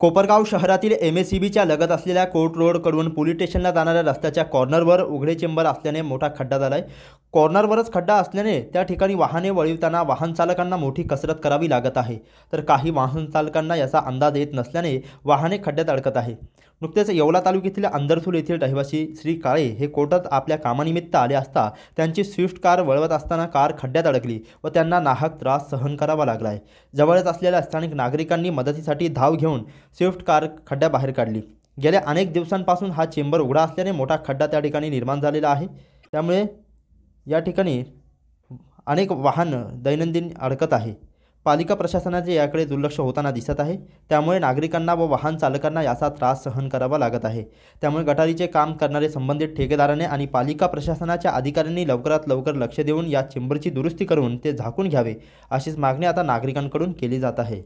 कोपरगाव शहरातील M S C बीच्या लगत असलेल्या कोर्ट रोडकडून पोलीस स्टेशनला जाणाऱ्या रस्त्याच्या कॉर्नरवर उघडे चेंबर असल्याने मोठा खड्डा झाला कॉर्नरवरच खड्डा असल्याने त्या ठिकाणी वाहने वळविताना वाहन चालकांना मोठी कसरत करावी लागत आहे तर काही वाहन चालकांना याचा अंदाज येत नसल्याने वाहने खड्ड्यात अडकत आहे नुकतेच येवला तालुक्यातील अंधरथूल येथील रहिवासी श्री काळे हे कोर्टात आपल्या कामानिमित्त आले असता त्यांची स्विफ्ट कार वळवत असताना कार खड्ड्यात अडकली व त्यांना नाहक त्रास सहन करावा लागला आहे जवळच असलेल्या स्थानिक नागरिकांनी मदतीसाठी धाव घेऊन स्विफ्ट कार खड्ड्याबाहेर काढली गेल्या अनेक दिवसांपासून हा चेंबर उघडा असल्याने मोठा खड्डा त्या ठिकाणी निर्माण झालेला आहे त्यामुळे या ठिकाणी अनेक वाहनं दैनंदिन अडकत आहे पालिका प्रशासनाचे याकडे दुर्लक्ष होताना दिसत आहे त्यामुळे नागरिकांना व वाहन चालकांना याचा त्रास सहन करावा लागत आहे त्यामुळे गटारीचे काम करणारे संबंधित ठेकेदाराने आणि पालिका प्रशासनाच्या अधिकाऱ्यांनी लवकरात लवकर लक्ष देऊन या चेंबरची दुरुस्ती करून ते झाकून घ्यावे अशीच मागणी आता नागरिकांकडून केली जात आहे